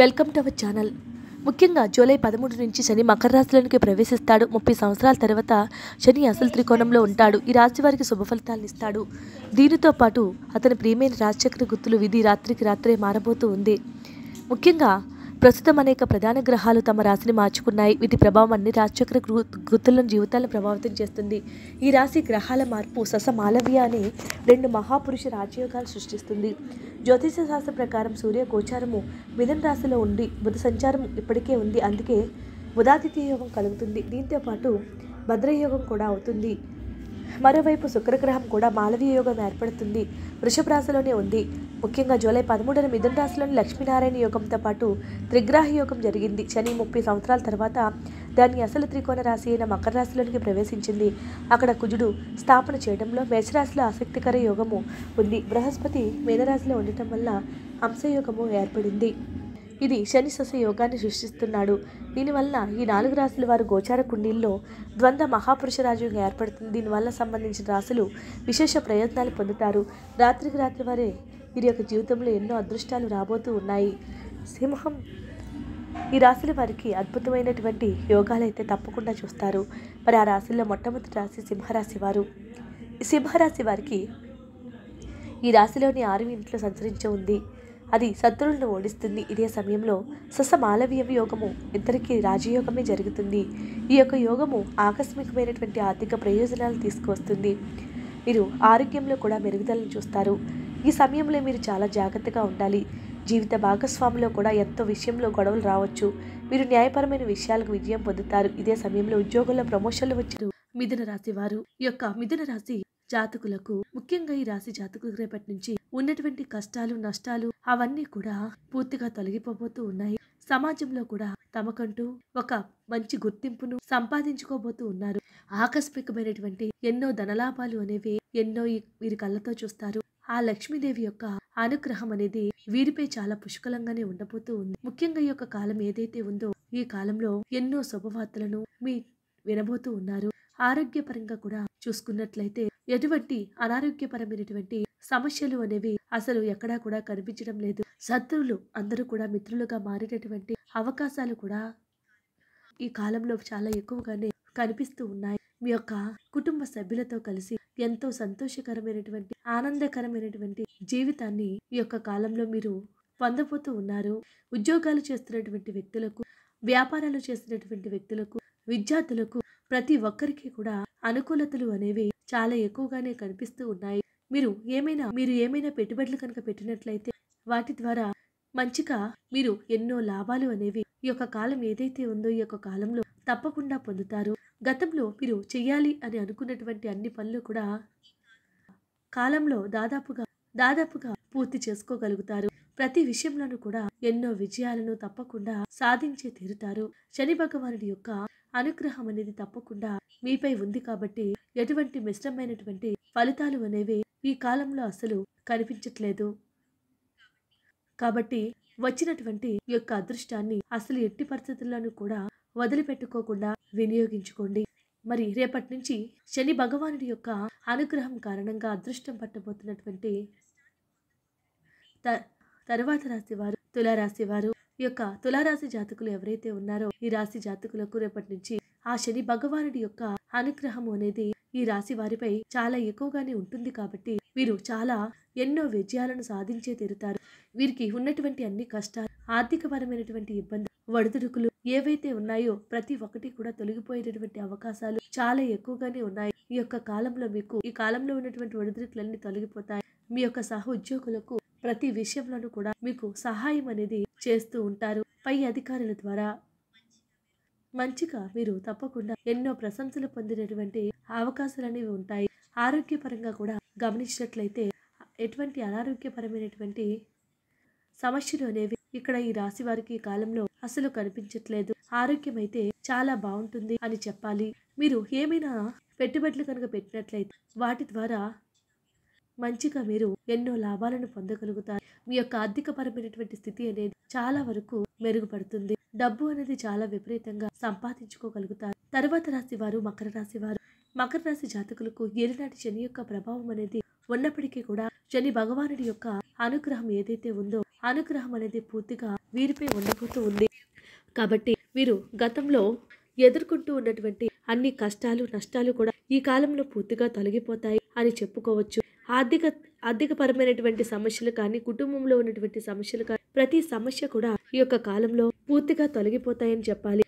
welcome to our channel ముఖ్యంగా July పదమూడు నుంచి శని మకర రాశిలోనికి ప్రవేశిస్తాడు ముప్పై సంవత్సరాల తర్వాత శని అసలు త్రికోణంలో ఉంటాడు ఈ రాశి వారికి శుభ ఫలితాలను ఇస్తాడు దీనితో పాటు అతని ప్రియమైన రాజచక్ర గుర్తులు విధి రాత్రికి రాత్రే మారబోతూ ఉంది ముఖ్యంగా ప్రస్తుతం అనేక ప్రధాన గ్రహాలు తమ రాశిని మార్చుకున్నాయి వీటి ప్రభావం అన్ని రాజచక్ర గుర్తులను జీవితాలను ప్రభావితం చేస్తుంది ఈ రాశి గ్రహాల మార్పు సస మాలవ్య అనే రెండు మహాపురుష రాజయోగాలు సృష్టిస్తుంది జ్యోతిష శాస్త్ర ప్రకారం సూర్య గోచారము మిథున రాశిలో ఉండి బుధ సంచారం ఇప్పటికే ఉంది అందుకే బుధాతిథి యోగం కలుగుతుంది దీంతో పాటు భద్రయోగం కూడా అవుతుంది మరోవైపు శుక్రగ్రహం కూడా మాలవీయ యోగం ఏర్పడుతుంది వృషభ రాశిలోనే ఉంది ముఖ్యంగా జూలై పదమూడున మిథున రాశిలోని లక్ష్మీనారాయణ యోగంతో పాటు త్రిగ్రాహ యోగం జరిగింది శని ముప్పై సంవత్సరాల తర్వాత దాన్ని అసలు త్రికోణ రాశి అయిన మకర రాశిలోనికి ప్రవేశించింది అక్కడ కుజుడు స్థాపన చేయడంలో మేషరాశిలో ఆసక్తికర యోగము ఉంది బృహస్పతి మీనరాశిలో ఉండటం వల్ల అంశయోగము ఏర్పడింది ఇది శని యోగాన్ని సృష్టిస్తున్నాడు దీనివల్ల ఈ నాలుగు రాసుల వారు గోచార కుండీల్లో ద్వంద్వ మహాపురుష రాజుగా ఏర్పడుతుంది దీనివల్ల సంబంధించిన రాశులు విశేష ప్రయత్నాలు పొందుతారు రాత్రికి రాత్రి వారే వీరి యొక్క జీవితంలో ఎన్నో అదృష్టాలు రాబోతూ ఉన్నాయి సింహం ఈ రాశుల వారికి అద్భుతమైనటువంటి యోగాలు అయితే తప్పకుండా చూస్తారు మరి ఆ రాశుల్లో మొట్టమొదటి రాశి సింహరాశి వారు సింహరాశి వారికి ఈ రాశిలోని ఆరు ఇంట్లో సంచరించి ఉంది అది శత్రువులను ఓడిస్తుంది ఇదే సమయంలో మాలవీయ యోగము ఇద్దరికీ రాజయోగమే జరుగుతుంది ఈ యొక్క యోగము ఆకస్మికమైనటువంటి ఆర్థిక ప్రయోజనాలు తీసుకువస్తుంది మీరు ఆరోగ్యంలో కూడా మెరుగుదలను చూస్తారు ఈ సమయంలో మీరు చాలా జాగ్రత్తగా ఉండాలి జీవిత భాగస్వామిలో కూడా ఎంతో విషయంలో గొడవలు రావచ్చు మీరు న్యాయపరమైన విషయాలకు విజయం పొందుతారు ఇదే సమయంలో ఉద్యోగంలో ప్రమోషన్లు వచ్చిన మిథున రాశి వారు ఈ యొక్క మిథున రాశి జాతకులకు ముఖ్యంగా ఈ రాశి జాతకులు రేపటి నుంచి ఉన్నటువంటి కష్టాలు నష్టాలు అవన్నీ కూడా పూర్తిగా తొలగిపోబోతూ ఉన్నాయి సమాజంలో కూడా తమకంటూ ఒక మంచి గుర్తింపును సంపాదించుకోబోతూ ఉన్నారు ఆకస్మికమైనటువంటి ఎన్నో ధనలాభాలు అనేవి ఎన్నో వీరి కళ్ళతో చూస్తారు ఆ లక్ష్మీదేవి యొక్క అనుగ్రహం అనేది వీరిపై చాలా పుష్కలంగానే ఉండబోతూ ఉంది ముఖ్యంగా ఈ యొక్క కాలం ఏదైతే ఉందో ఈ కాలంలో ఎన్నో శుభవార్తలను మీ వినబోతూ ఉన్నారు ఆరోగ్యపరంగా కూడా చూసుకున్నట్లయితే ఎటువంటి అనారోగ్యపరమైనటువంటి సమస్యలు అనేవి అసలు ఎక్కడా కూడా కనిపించడం లేదు శత్రువులు అందరూ కూడా మిత్రులుగా మారినటువంటి అవకాశాలు కూడా ఈ కాలంలో చాలా ఎక్కువగానే కనిపిస్తూ ఉన్నాయి మీ యొక్క కుటుంబ సభ్యులతో కలిసి ఎంతో సంతోషకరమైనటువంటి ఆనందకరమైనటువంటి జీవితాన్ని ఈ యొక్క కాలంలో మీరు పొందబోతూ ఉన్నారు ఉద్యోగాలు చేస్తున్నటువంటి వ్యక్తులకు వ్యాపారాలు చేస్తున్నటువంటి వ్యక్తులకు విద్యార్థులకు ప్రతి ఒక్కరికి కూడా అనుకూలతలు అనేవి చాలా ఎక్కువగానే కనిపిస్తూ ఉన్నాయి మీరు ఏమైనా మీరు ఏమైనా పెట్టుబడులు కనుక పెట్టినట్లయితే వాటి ద్వారా మంచిగా మీరు ఎన్నో లాభాలు అనేవి ఈ యొక్క కాలం ఏదైతే ఉందో ఈ యొక్క కాలంలో తప్పకుండా పొందుతారు గతంలో మీరు చేయాలి అని అనుకున్నటువంటి అన్ని పనులు కూడా కాలంలో దాదాపుగా దాదాపుగా పూర్తి చేసుకోగలుగుతారు ప్రతి విషయంలోనూ కూడా ఎన్నో విజయాలను తప్పకుండా సాధించే తీరుతారు శని భగవానుడి యొక్క అనుగ్రహం అనేది తప్పకుండా మీపై ఉంది కాబట్టి ఎటువంటి మిశ్రమైనటువంటి ఫలితాలు అనేవి ఈ కాలంలో అసలు కనిపించట్లేదు కాబట్టి వచ్చినటువంటి యొక్క అదృష్టాన్ని అసలు ఎట్టి పరిస్థితుల్లోనూ కూడా వదిలిపెట్టుకోకుండా వినియోగించుకోండి మరి రేపటి నుంచి శని భగవానుడి యొక్క అనుగ్రహం కారణంగా అదృష్టం పట్టబోతున్నటువంటి తరువాత రాశి వారు తులారాశి వారు యొక్క తులారాశి జాతకులు ఎవరైతే ఉన్నారో ఈ రాశి జాతకులకు రేపటి నుంచి ఆ శని భగవానుడి యొక్క అనుగ్రహము అనేది ఈ రాశి వారిపై చాలా ఎక్కువగానే ఉంటుంది కాబట్టి వీరు చాలా ఎన్నో విజయాలను సాధించే తీరుతారు వీరికి ఉన్నటువంటి అన్ని కష్టాలు ఆర్థికపరమైనటువంటి ఇబ్బంది వడదుడుకులు ఏవైతే ఉన్నాయో ప్రతి ఒక్కటి కూడా తొలగిపోయేటటువంటి అవకాశాలు చాలా ఎక్కువగానే ఉన్నాయి ఈ యొక్క కాలంలో మీకు ఈ కాలంలో ఉన్నటువంటి వడదుడుకులన్నీ తొలగిపోతాయి మీ యొక్క సహ ఉద్యోగులకు ప్రతి విషయంలోనూ కూడా మీకు సహాయం అనేది చేస్తూ ఉంటారు పై అధికారుల ద్వారా మంచిగా మీరు తప్పకుండా ఎన్నో ప్రశంసలు పొందినటువంటి అవకాశాలు అనేవి ఉంటాయి ఆరోగ్యపరంగా కూడా గమనించినట్లయితే ఎటువంటి అనారోగ్యపరమైనటువంటి సమస్యలు అనేవి ఇక్కడ ఈ రాశి వారికి కాలంలో అసలు కనిపించట్లేదు ఆరోగ్యం అయితే చాలా బాగుంటుంది అని చెప్పాలి మీరు ఏమైనా పెట్టుబడులు కనుక పెట్టినట్లయితే వాటి ద్వారా మంచిగా మీరు ఎన్నో లాభాలను పొందగలుగుతారు మీ యొక్క ఆర్థికపరమైనటువంటి స్థితి అనేది చాలా వరకు మెరుగుపడుతుంది డబ్బు అనేది చాలా విపరీతంగా సంపాదించుకోగలుగుతారు తర్వాత రాశి వారు మకర రాశి వారు మకర రాశి జాతకులకు ఏలినాటి శని యొక్క ప్రభావం అనేది ఉన్నప్పటికీ కూడా శని భగవానుడి యొక్క అనుగ్రహం ఏదైతే ఉందో అనుగ్రహం అనేది పూర్తిగా వీరిపై ఉండబోతూ ఉంది కాబట్టి వీరు గతంలో ఎదుర్కొంటూ ఉన్నటువంటి అన్ని కష్టాలు నష్టాలు కూడా ఈ కాలంలో పూర్తిగా తొలగిపోతాయి అని చెప్పుకోవచ్చు ఆర్థిక ఆర్థిక పరమైనటువంటి సమస్యలు కానీ కుటుంబంలో ఉన్నటువంటి సమస్యలు కానీ ప్రతి సమస్య కూడా ఈ యొక్క కాలంలో పూర్తిగా తొలగిపోతాయని చెప్పాలి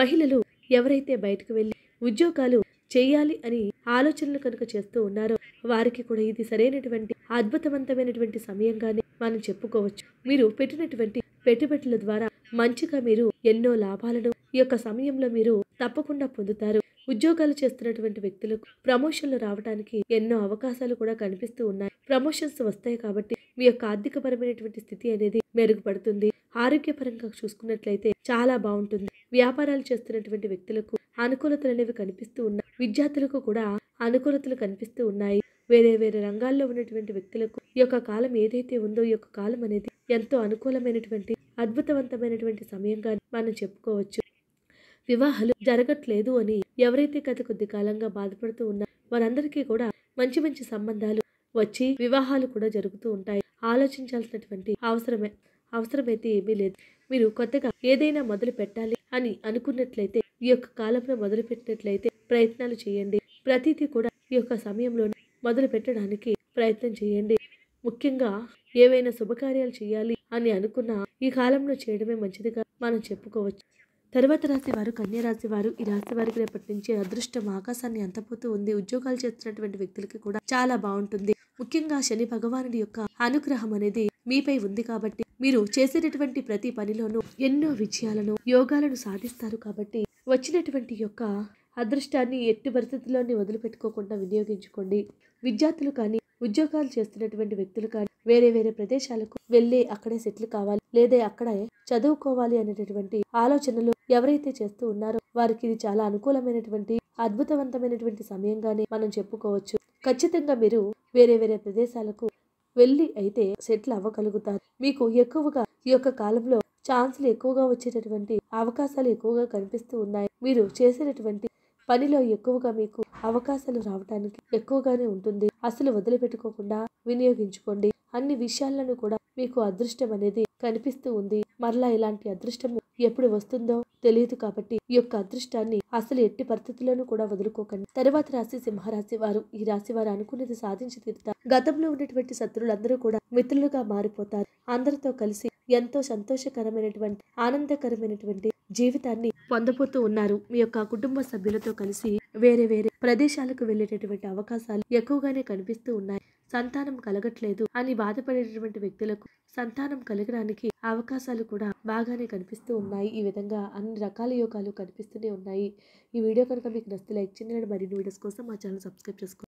మహిళలు ఎవరైతే బయటకు వెళ్ళి ఉద్యోగాలు చేయాలి అని ఆలోచనలు కనుక చేస్తూ ఉన్నారో వారికి కూడా ఇది సరైనటువంటి అద్భుతవంతమైనటువంటి సమయంగానే మనం చెప్పుకోవచ్చు మీరు పెట్టినటువంటి పెట్టుబడుల ద్వారా మంచిగా మీరు ఎన్నో లాభాలను ఈ యొక్క సమయంలో మీరు తప్పకుండా పొందుతారు ఉద్యోగాలు చేస్తున్నటువంటి వ్యక్తులకు ప్రమోషన్లు రావడానికి ఎన్నో అవకాశాలు కూడా కనిపిస్తూ ఉన్నాయి ప్రమోషన్స్ వస్తాయి కాబట్టి మీ యొక్క ఆర్థికపరమైనటువంటి స్థితి అనేది మెరుగుపడుతుంది ఆరోగ్యపరంగా చూసుకున్నట్లయితే చాలా బాగుంటుంది వ్యాపారాలు చేస్తున్నటువంటి వ్యక్తులకు అనుకూలతలు అనేవి కనిపిస్తూ ఉన్నాయి విద్యార్థులకు కూడా అనుకూలతలు కనిపిస్తూ ఉన్నాయి వేరే వేరే రంగాల్లో ఉన్నటువంటి వ్యక్తులకు ఈ యొక్క కాలం ఏదైతే ఉందో ఈ యొక్క కాలం అనేది ఎంతో అనుకూలమైనటువంటి అద్భుతవంతమైనటువంటి సమయంగా మనం చెప్పుకోవచ్చు వివాహాలు జరగట్లేదు అని ఎవరైతే గత కొద్ది కాలంగా బాధపడుతూ ఉన్నారో వారందరికీ కూడా మంచి మంచి సంబంధాలు వచ్చి వివాహాలు కూడా జరుగుతూ ఉంటాయి ఆలోచించాల్సినటువంటి అవసరమే అవసరమైతే ఏమీ లేదు మీరు కొత్తగా ఏదైనా మొదలు పెట్టాలి అని అనుకున్నట్లయితే ఈ యొక్క కాలంలో మొదలు పెట్టినట్లయితే ప్రయత్నాలు చేయండి ప్రతిదీ కూడా ఈ యొక్క సమయంలో మొదలు పెట్టడానికి ప్రయత్నం చేయండి ముఖ్యంగా ఏవైనా శుభకార్యాలు చేయాలి అని అనుకున్న ఈ కాలంలో చేయడమే మంచిదిగా మనం చెప్పుకోవచ్చు తర్వాత రాశి వారు కన్యరాశి వారు ఈ రాశి వారికి రేపటి నుంచి అదృష్టం ఆకాశాన్ని అంతపోతూ ఉంది ఉద్యోగాలు చేస్తున్నటువంటి వ్యక్తులకి కూడా చాలా బాగుంటుంది ముఖ్యంగా శని భగవానుడి యొక్క అనుగ్రహం అనేది మీపై ఉంది కాబట్టి మీరు చేసేటటువంటి ప్రతి పనిలోనూ ఎన్నో విజయాలను యోగాలను సాధిస్తారు కాబట్టి వచ్చినటువంటి యొక్క అదృష్టాన్ని ఎట్టి పరిస్థితుల్లోనే వదిలిపెట్టుకోకుండా వినియోగించుకోండి విద్యార్థులు కానీ ఉద్యోగాలు చేస్తున్నటువంటి వ్యక్తులు కానీ వేరే వేరే ప్రదేశాలకు వెళ్ళి అక్కడే సెటిల్ కావాలి లేదా అక్కడే చదువుకోవాలి అనేటటువంటి ఆలోచనలు ఎవరైతే చేస్తూ ఉన్నారో వారికి ఇది చాలా అనుకూలమైనటువంటి అద్భుతవంతమైనటువంటి సమయంగానే మనం చెప్పుకోవచ్చు ఖచ్చితంగా మీరు వేరే వేరే ప్రదేశాలకు వెళ్ళి అయితే సెటిల్ అవ్వగలుగుతారు మీకు ఎక్కువగా ఈ యొక్క కాలంలో ఛాన్సులు ఎక్కువగా వచ్చేటటువంటి అవకాశాలు ఎక్కువగా కనిపిస్తూ ఉన్నాయి మీరు చేసేటటువంటి పనిలో ఎక్కువగా మీకు అవకాశాలు రావడానికి ఎక్కువగానే ఉంటుంది అసలు వదిలిపెట్టుకోకుండా వినియోగించుకోండి అన్ని విషయాలను కూడా మీకు అదృష్టం అనేది కనిపిస్తూ ఉంది మరలా ఇలాంటి అదృష్టం ఎప్పుడు వస్తుందో తెలియదు కాబట్టి ఈ యొక్క అదృష్టాన్ని అసలు ఎట్టి పరిస్థితుల్లోనూ కూడా వదులుకోకండి తర్వాత రాశి సింహరాశి వారు ఈ రాశి వారు అనుకున్నది సాధించి తీరుతారు గతంలో ఉన్నటువంటి శత్రులందరూ కూడా మిత్రులుగా మారిపోతారు అందరితో కలిసి ఎంతో సంతోషకరమైనటువంటి ఆనందకరమైనటువంటి జీవితాన్ని పొందబోతూ ఉన్నారు మీ యొక్క కుటుంబ సభ్యులతో కలిసి వేరే వేరే ప్రదేశాలకు వెళ్ళేటటువంటి అవకాశాలు ఎక్కువగానే కనిపిస్తూ ఉన్నాయి సంతానం కలగట్లేదు అని బాధపడేటటువంటి వ్యక్తులకు సంతానం కలగడానికి అవకాశాలు కూడా బాగానే కనిపిస్తూ ఉన్నాయి ఈ విధంగా అన్ని రకాల యోగాలు కనిపిస్తూనే ఉన్నాయి ఈ వీడియో కనుక మీకు నచ్చితే లైక్ చేయండి మరిన్ని వీడియోస్ కోసం మా ఛానల్ సబ్స్క్రైబ్ చేసుకోండి